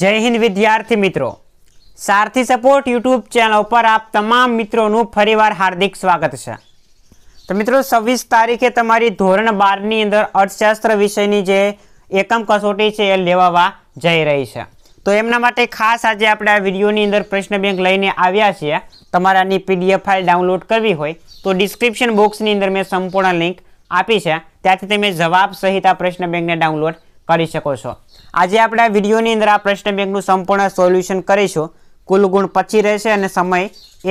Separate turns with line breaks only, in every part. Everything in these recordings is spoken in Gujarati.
જય હિન્દ વિદ્યાર્થી મિત્રો સારથી સપોર્ટ યુટ્યુબ ચેનલ ઉપર આપ તમામ મિત્રોનું ફરીવાર હાર્દિક સ્વાગત છે તો મિત્રો છવ્વીસ તારીખે તમારી ધોરણ બારની અંદર અર્થશાસ્ત્ર વિષયની જે એકમ કસોટી છે એ લેવાવા જઈ રહી છે તો એમના માટે ખાસ આજે આપણે આ વિડીયોની અંદર પ્રશ્ન બેંક લઈને આવ્યા છીએ તમારે આની પીડીએફ ફાઇલ ડાઉનલોડ કરવી હોય તો ડિસ્ક્રિપ્શન બોક્સની અંદર મેં સંપૂર્ણ લિંક આપી છે ત્યાંથી તમે જવાબ સહિત આ પ્રશ્ન બેંકને ડાઉનલોડ કરી શકો છો આજે આપણે આ વિડીયોની અંદર આ પ્રશ્ન બેંકનું સંપૂર્ણ સોલ્યુશન કરીશું કુલ ગુણ પચી રહેશે અને સમય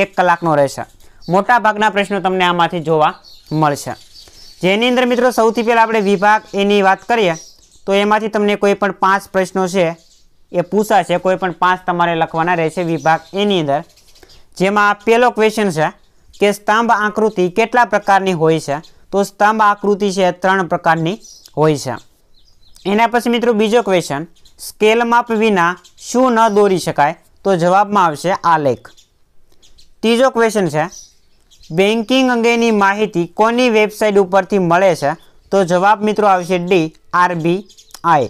એક કલાકનો રહેશે મોટા ભાગના પ્રશ્નો તમને આમાંથી જોવા મળશે જેની અંદર મિત્રો સૌથી પહેલાં આપણે વિભાગ એની વાત કરીએ તો એમાંથી તમને કોઈ પણ પાંચ પ્રશ્નો છે એ પૂછાશે કોઈ પણ પાંચ તમારે લખવાના રહેશે વિભાગ એની અંદર જેમાં પહેલો ક્વેશ્ચન છે કે સ્તંભ આકૃતિ કેટલા પ્રકારની હોય છે તો સ્તંભ આકૃતિ છે ત્રણ પ્રકારની હોય છે એના પછી મિત્રો બીજો ક્વેશ્ચન સ્કેલ માપ વિના શું ન દોરી શકાય તો જવાબમાં આવશે આલેખ ત્રીજો ક્વેશ્ચન છે બેન્કિંગ અંગેની માહિતી કોની વેબસાઇટ ઉપરથી મળે છે તો જવાબ મિત્રો આવશે ડી આરબીઆઈ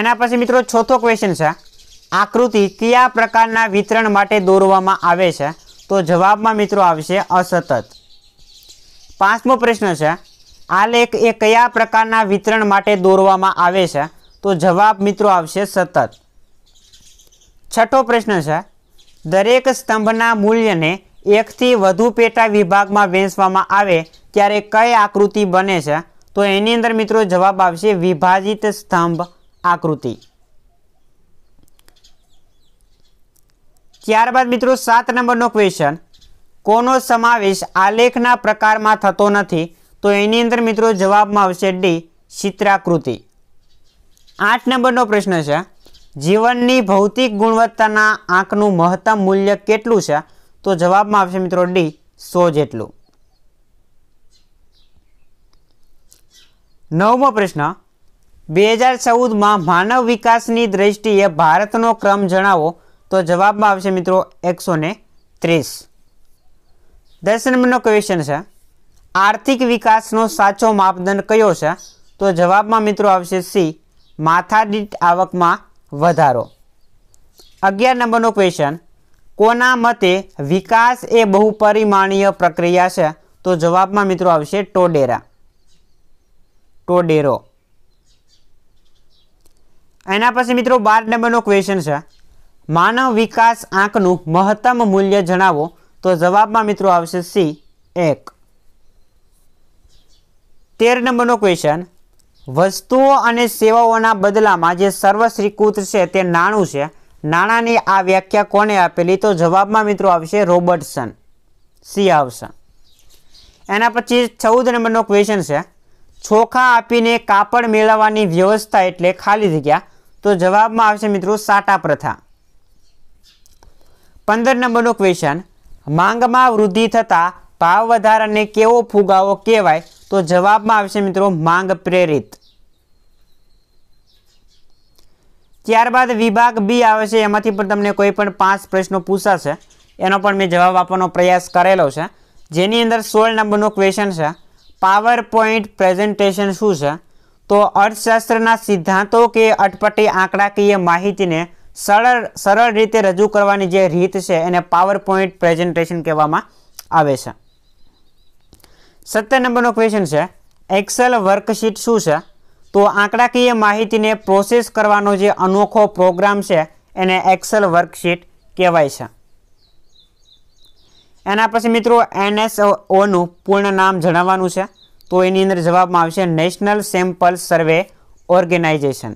એના પછી મિત્રો ચોથો ક્વેશ્ચન છે આકૃતિ કયા પ્રકારના વિતરણ માટે દોરવામાં આવે છે તો જવાબમાં મિત્રો આવશે અસતત પાંચમો પ્રશ્ન છે આ લેખ એ કયા પ્રકારના વિતરણ માટે દોરવામાં આવે છે તો જવાબ મિત્રો આવશે સતત છઠ્ઠો પ્રશ્ન છે દરેક સ્તંભના મૂલ્યને એકથી વધુ પેટા વિભાગમાં વહેંચવામાં આવે ત્યારે કઈ આકૃતિ બને છે તો એની અંદર મિત્રો જવાબ આવશે વિભાજિત સ્તંભ આકૃતિ ત્યારબાદ મિત્રો સાત નંબરનો ક્વેશ્ચન કોનો સમાવેશ આલેખના પ્રકારમાં થતો નથી તો એની અંદર મિત્રો જવાબમાં આવશે ડી ચિત્રાકૃતિ આઠ નંબરનો પ્રશ્ન છે જીવનની ભૌતિક ગુણવત્તાના આંખનું મહત્તમ મૂલ્ય કેટલું છે તો જવાબમાં આવશે મિત્રો ડી સો જેટલું નવમો પ્રશ્ન બે હજાર ચૌદમાં માનવ વિકાસની દ્રષ્ટિએ ભારતનો ક્રમ જણાવો તો જવાબમાં આવશે મિત્રો એકસો ત્રીસ દસ નંબરનો ક્વેશ્ચન છે આર્થિક વિકાસનો સાચો માપદંડ કયો છે તો જવાબમાં મિત્રો આવશે સી માથાદીઠ આવકમાં વધારો અગિયાર નંબરનો ક્વેશ્ચન કોના મતે વિકાસ એ બહુ પરિમાણીય પ્રક્રિયા છે તો જવાબમાં મિત્રો આવશે ટોડેરા ટોડેરો એના પછી મિત્રો બાર નંબરનો ક્વેશ્ચન છે માનવ વિકાસ આંકનું મહત્તમ મૂલ્ય જણાવો તો જવાબમાં મિત્રો આવશે સી એક તેર નંબરનો ક્વેશ્ચન વસ્તુઓ અને સેવાઓના બદલામાં જે સર્વશ્રીકૃત છે તે નાણું છે નાણાંની આ વ્યાખ્યા કોને આપેલી તો જવાબમાં મિત્રો આવશે રોબર્ટસન સી આવશે એના પછી ચૌદ નંબરનો ક્વેશ્ચન છે ચોખા આપીને કાપડ મેળવવાની વ્યવસ્થા એટલે ખાલી જગ્યા તો જવાબમાં આવશે મિત્રો સાટા પ્રથા પંદર નંબરનો ક્વેશ્ચન માંગમાં વૃદ્ધિ થતાં ભાવ વધારાને કેવો ફુગાવો કહેવાય તો જવાબમાં આવશે મિત્રો માંગ પ્રેરિત ત્યારબાદ વિભાગ બી આવશે એમાંથી પણ તમને કોઈ પણ પાંચ પ્રશ્નો પૂછાશે એનો પણ મેં જવાબ આપવાનો પ્રયાસ કરેલો છે જેની અંદર સોળ નંબરનો ક્વેશ્ચન છે પાવર પોઈન્ટ પ્રેઝન્ટેશન શું છે તો અર્થશાસ્ત્રના સિદ્ધાંતો કે અટપટી આંકડાકીય માહિતીને સરળ સરળ રીતે રજૂ કરવાની જે રીત છે એને પાવર પોઈન્ટ પ્રેઝન્ટેશન કહેવામાં આવે છે સત્તર નંબરનો ક્વેશ્ચન છે એક્સેલ વર્કશીટ શું છે તો આંકડાકીય માહિતીને પ્રોસેસ કરવાનો જે અનોખો પ્રોગ્રામ છે એને એક્સેલ વર્કશીટ કહેવાય છે એના પછી મિત્રો એનએસઓનું પૂર્ણ નામ જણાવવાનું છે તો એની અંદર જવાબમાં આવશે નેશનલ સેમ્પલ સર્વે ઓર્ગેનાઇઝેશન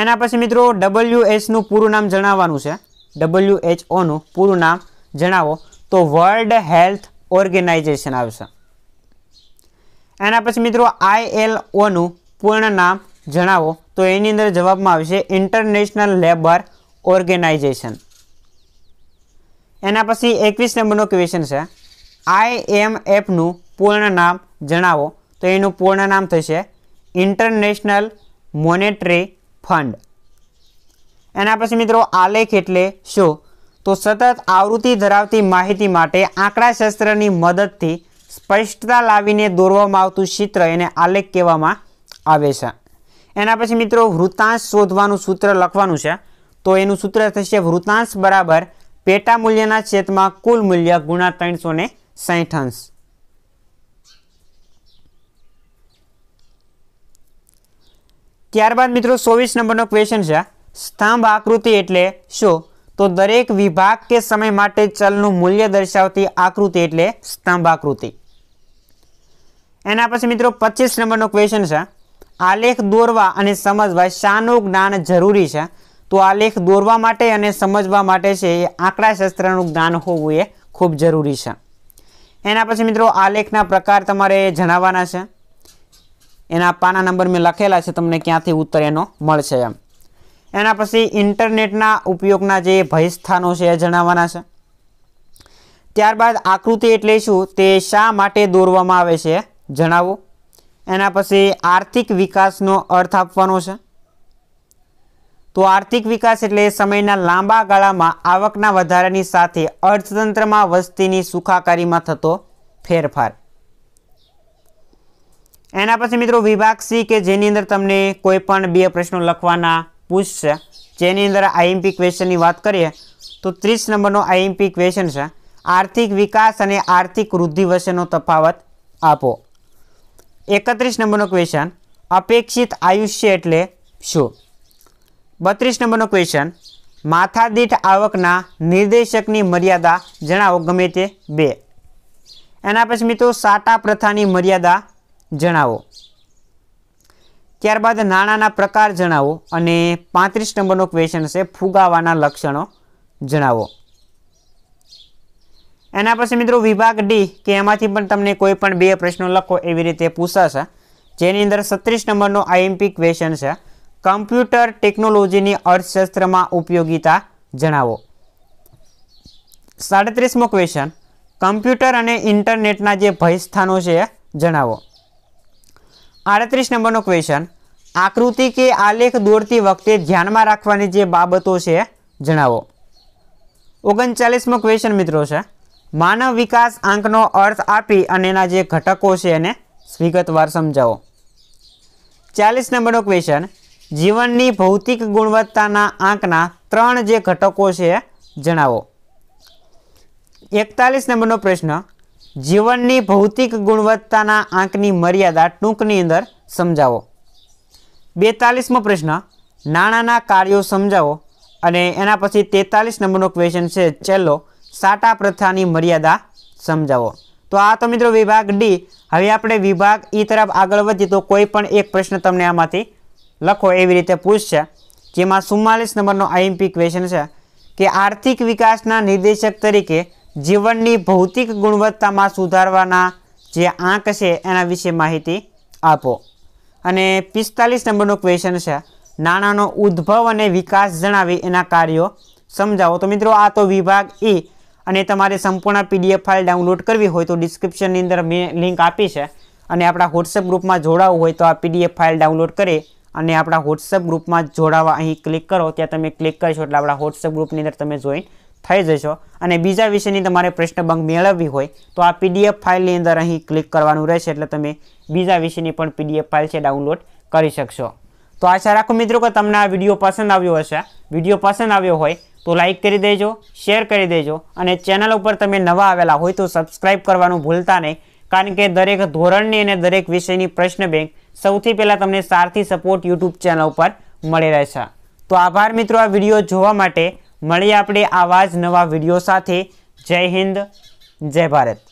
એના પછી મિત્રો ડબલ્યુ એચનું પૂરું નામ જણાવવાનું છે ડબલ્યુ એચ ઓનું પૂરું નામ જણાવો તો વર્લ્ડ હેલ્થ ઓર્ગેનાઇઝેશન આવશે એના પછી મિત્રો આઈએલ ઓનું પૂર્ણ નામ જણાવો તો એની અંદર જવાબમાં આવશે ઇન્ટરનેશનલ લેબર ઓર્ગેનાઇઝેશન એના પછી એકવીસ નંબરનો ક્વેશ્ચન છે આઈએમએફનું પૂર્ણ નામ જણાવો તો એનું પૂર્ણ નામ થશે ઇન્ટરનેશનલ મોનેટરી ફંડ એના પછી મિત્રો આલેખ એટલે શું તો સતત આવૃત્તિ ધરાવતી માહિતી માટે આંકડાશાસ્ત્રની મદદથી સ્પષ્ટતા લાવીને દોરવામાં આવતું ચિત્ર એને આલેખ કહેવામાં આવે છે એના પછી મિત્રો વૃતાંશ શોધવાનું સૂત્ર લખવાનું છે તો એનું સૂત્ર થશે વૃતાંશ બરાબર પેટા મૂલ્યના છેદમાં કુલ મૂલ્ય ગુણા ત્રણસો ને અંશ ત્યારબાદ મિત્રો ચોવીસ નંબરનો ક્વેશ્ચન છે સ્તંભ આકૃતિ એટલે શું તો દરેક વિભાગ કે સમય માટે ચલનું મૂલ્ય દર્શાવતી આકૃતિ એટલે સ્તંભ આકૃતિ એના પછી મિત્રો પચીસ નંબરનો ક્વેશ્ચન છે આલેખ દોરવા અને સમજવા શાનું જ્ઞાન જરૂરી છે તો આલેખ દોરવા માટે અને સમજવા માટે છે એ આંકડાશાસ્ત્રનું જ્ઞાન હોવું એ ખૂબ જરૂરી છે એના પછી મિત્રો આલેખના પ્રકાર તમારે જણાવવાના છે એના પાના નંબર મેં લખેલા છે તમને ક્યાંથી ઉત્તર એનો મળશે એમ એના પછી ઇન્ટરનેટના ઉપયોગના જે ભયસ્થાનો છે એ જણાવવાના છે ત્યારબાદ આકૃતિ એટલે શું તે શા માટે દોરવામાં આવે છે જણાવો એના પછી આર્થિક વિકાસનો અર્થ આપવાનો છે તો આર્થિક વિકાસ એટલે સમયના લાંબા ગાળામાં આવકના વધારાની સાથે અર્થતંત્રમાં વસ્તીની સુખાકારીમાં થતો ફેરફાર એના પછી મિત્રો વિભાગ સી કે જેની અંદર તમને કોઈ પણ બે પ્રશ્નો લખવાના પૂછશે જેની અંદર આઈએમપી ક્વેશ્ચનની વાત કરીએ તો ત્રીસ નંબરનો આઈએમપી ક્વેશ્ચન છે આર્થિક વિકાસ અને આર્થિક વૃદ્ધિ વચ્ચેનો તફાવત આપો એકત્રીસ નંબરનો ક્વેશ્ચન અપેક્ષિત આયુષ્ય એટલે શું બત્રીસ નંબરનો ક્વેશ્ચન માથાદીઠ આવકના નિર્દેશકની મર્યાદા જણાવો ગમે તે બે એના પછી મિત્રો સાટા પ્રથાની મર્યાદા જણાવો ત્યારબાદ નાણાંના પ્રકાર જણાવો અને પાંત્રીસ નંબરનો ક્વેશ્ચન છે ફુગાવાના લક્ષણો જણાવો એના પછી મિત્રો વિભાગ ડી કે એમાંથી પણ તમને કોઈ પણ બે પ્રશ્નો લખો એવી રીતે પૂછાશે જેની અંદર સત્રીસ નંબરનો આઈએમપી ક્વેશ્ચન છે કમ્પ્યુટર ટેકનોલોજીની અર્થશાસ્ત્રમાં ઉપયોગીતા જણાવો સાડત્રીસમો ક્વેશ્ચન કમ્પ્યુટર અને ઇન્ટરનેટના જે ભયસ્થાનો છે જણાવો આડત્રીસ નંબરનો ક્વેશ્ચન આકૃતિ કે આલેખ દોરતી વખતે ધ્યાનમાં રાખવાની જે બાબતો છે જણાવો ઓગણચાલીસમો ક્વેશ્ચન મિત્રો છે માનવ વિકાસ આંકનો અર્થ આપી અને એના જે ઘટકો છે એને વિગતવાર સમજાવો ચાલીસ નંબરનો ક્વેશ્ચન જીવનની ભૌતિક ગુણવત્તાના આંકના ત્રણ જે ઘટકો છે જણાવો એકતાલીસ નંબરનો પ્રશ્ન જીવનની ભૌતિક ગુણવત્તાના આંકની મર્યાદા ટૂંકની અંદર સમજાવો બેતાલીસમો પ્રશ્ન નાણાંના કાર્યો સમજાવો અને એના પછી તેતાલીસ નંબરનો ક્વેશ્ચન છે છેલ્લો સાટા પ્રથાની મર્યાદા સમજાવો તો આ તો મિત્રો વિભાગ ડી હવે આપણે વિભાગ ઈ e તરફ આગળ વધીએ તો કોઈ પણ એક પ્રશ્ન તમને આમાંથી લખો એવી રીતે પૂછશે જેમાં ચુમ્માલીસ નંબરનો આઈએમપી ક્વેશ્ચન છે કે આર્થિક વિકાસના નિર્દેશક તરીકે જીવનની ભૌતિક ગુણવત્તામાં સુધારવાના જે આંક છે એના વિશે માહિતી આપો અને પિસ્તાલીસ નંબરનો ક્વેશ્ચન છે નાણાંનો ઉદ્ભવ અને વિકાસ જણાવી એના કાર્યો સમજાવો તો મિત્રો આ તો વિભાગ એ અને તમારે સંપૂર્ણ પીડીએફ ફાઇલ ડાઉનલોડ કરવી હોય તો ડિસ્ક્રિપ્શનની અંદર મેં લિંક આપી છે અને આપણા વોટ્સએપ ગ્રુપમાં જોડાવવું હોય તો આ પીડીએફ ફાઇલ ડાઉનલોડ કરી અને આપણા વોટ્સએપ ગ્રુપમાં જોડાવા અહીં ક્લિક કરો ત્યાં તમે ક્લિક કરશો એટલે આપણા વોટ્સએપ ગ્રુપની અંદર તમે જોઈન થઈ જશો અને બીજા વિષયની તમારે પ્રશ્ન બંક મેળવવી હોય તો આ પીડીએફ ફાઇલની અંદર અહીં ક્લિક કરવાનું રહેશે એટલે તમે બીજા વિષયની પણ પીડીએફ ફાઇલ છે ડાઉનલોડ કરી શકશો તો આશા રાખું મિત્રો કે તમને આ વિડીયો પસંદ આવ્યો હશે વિડીયો પસંદ આવ્યો હોય તો લાઇક કરી દેજો શેર કરી દેજો અને ચેનલ ઉપર તમે નવા આવેલા હોય તો સબસ્ક્રાઇબ કરવાનું ભૂલતા નહીં કારણ કે દરેક ધોરણની અને દરેક વિષયની પ્રશ્ન બેંક સૌથી પહેલાં તમને સારથી સપોર્ટ યુટ્યુબ ચેનલ ઉપર મળી રહેશે તો આભાર મિત્રો આ વિડીયો જોવા માટે મળીએ આપણે આવા જ નવા વિડીયો સાથે જય હિન્દ જય ભારત